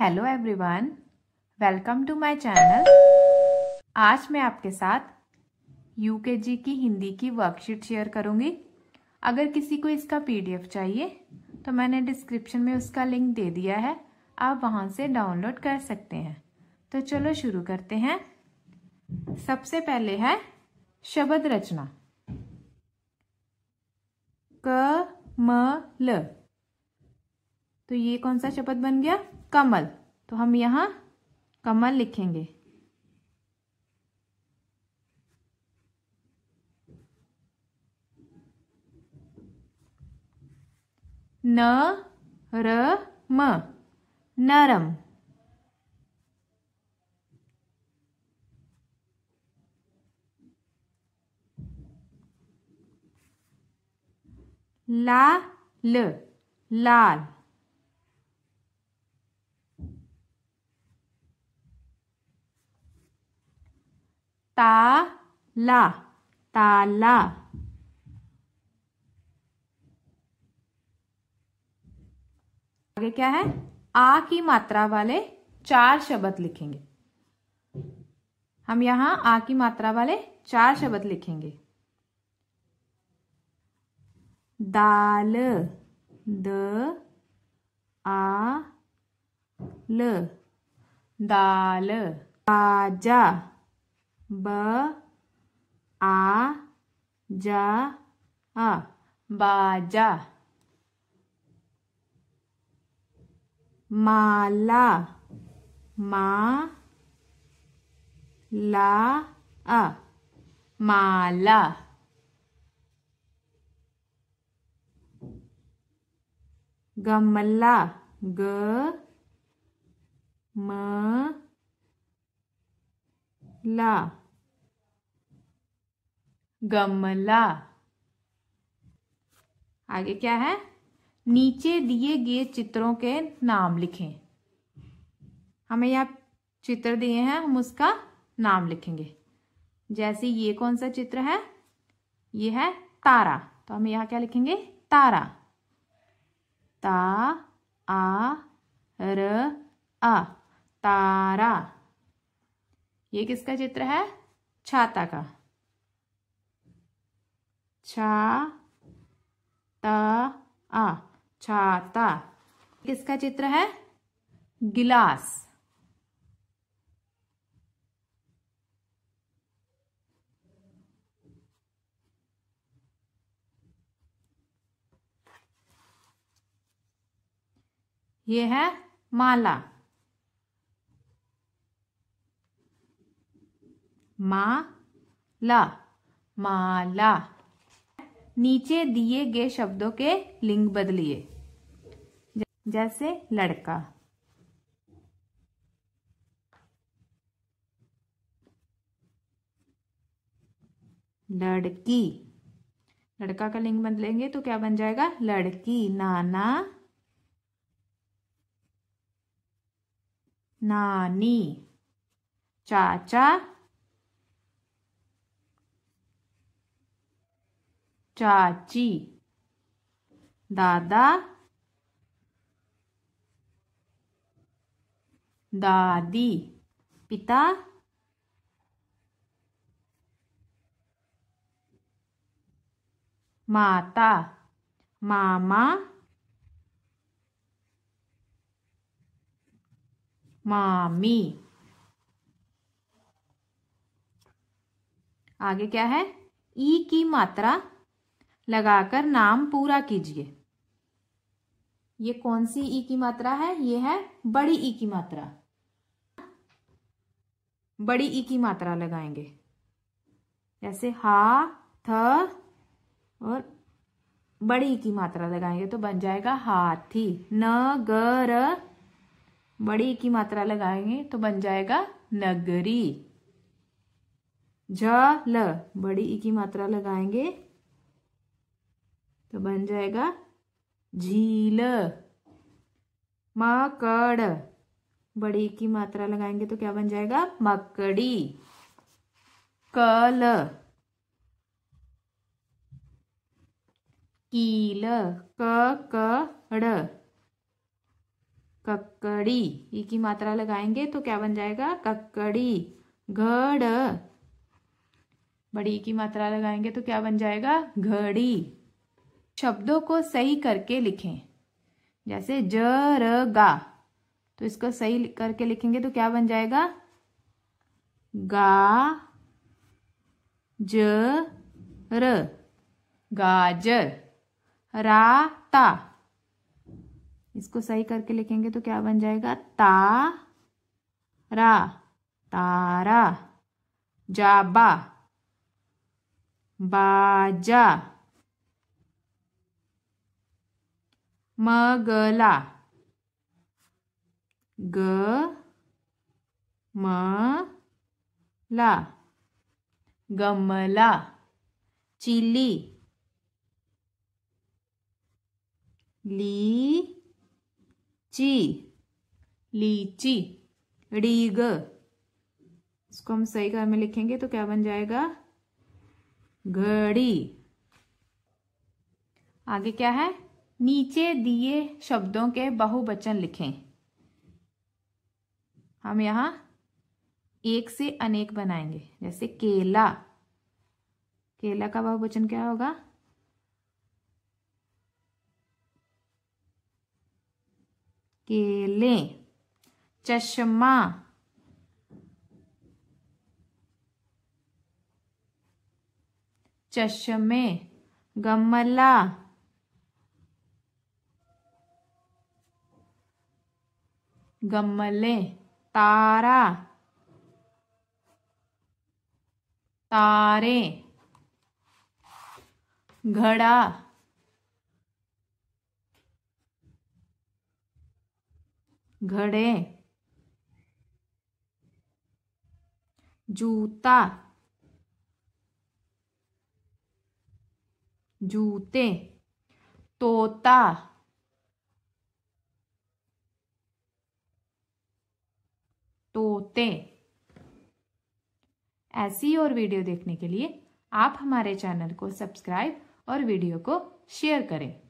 hello everyone welcome to my channel आज मैं आपके साथ यूकेजी की हिंदी की वर्कशीट शेयर करूंगी अगर किसी को इसका पीडीएफ चाहिए तो मैंने डिस्क्रिप्शन में उसका लिंक दे दिया है आप वहां से डाउनलोड कर सकते हैं तो चलो शुरू करते हैं सबसे पहले है शब्द रचना क म ल तो ये कौन सा शब्द बन गया कमल तो हम यहाँ कमल लिखेंगे न र म नरम ला ल लाल ताला ताला आगे क्या है आ की मात्रा वाले चार शब्द लिखेंगे हम यहां आ की मात्रा वाले चार शब्द लिखेंगे दाल द आ ल दाल ताजा ba a ja a baja mala ma la a mala gamla g ma ला गमला आगे क्या है नीचे दिए गए चित्रों के नाम लिखें हमें यहाँ चित्र दिए हैं हम उसका नाम लिखेंगे जैसे ये कौन सा चित्र है ये है तारा तो हम यहाँ क्या लिखेंगे तारा ता आ र आ तारा ये किसका चित्र है छाता का छा त आ छाता किसका चित्र है गिलास ये है माला माला माला नीचे दिए गए शब्दों के लिंग बदलिए जैसे लड़का लड़की लड़का का लिंग बदलेंगे तो क्या बन जाएगा लड़की नाना नानी चाचा चाची दादा दादी पिता माता मामा मामी आगे क्या है ई की मात्रा लगाकर नाम पूरा कीजिए ये कौन सी ई की मात्रा है ये है बड़ी ई की मात्रा बड़ी ई की मात्रा लगाएंगे जैसे हा थ और बड़ी की मात्रा लगाएंगे तो बन जाएगा हाथी न ग र बड़ी की मात्रा लगाएंगे तो बन जाएगा नगरी झ ल बड़ी ई की मात्रा लगाएंगे तो बन जाएगा झील मकड़ बड़ी की मात्रा लगाएंगे तो क्या बन जाएगा मकड़ी कल कील कड़ ककड़ी ई की मात्रा लगाएंगे तो क्या बन जाएगा ककड़ी घड़ बड़ी की मात्रा लगाएंगे तो क्या बन जाएगा घड़ी शब्दों को सही करके लिखें जैसे ज र गा तो इसको सही करके लिखेंगे तो क्या बन जाएगा गा ज र गाजर ता इसको सही करके लिखेंगे तो क्या बन जाएगा ता रा तारा जाबा बाजा मगला ग म ला गमला चिली ली ची लीची ग इसको हम सही घर में लिखेंगे तो क्या बन जाएगा घड़ी आगे क्या है नीचे दिए शब्दों के बहुवचन लिखें हम यहां एक से अनेक बनाएंगे जैसे केला केला का बहुवचन क्या होगा केले चश्मा चश्मे गमला गमले तारा तारे घड़ा घड़े जूता जूते तोता होते ऐसी और वीडियो देखने के लिए आप हमारे चैनल को सब्सक्राइब और वीडियो को शेयर करें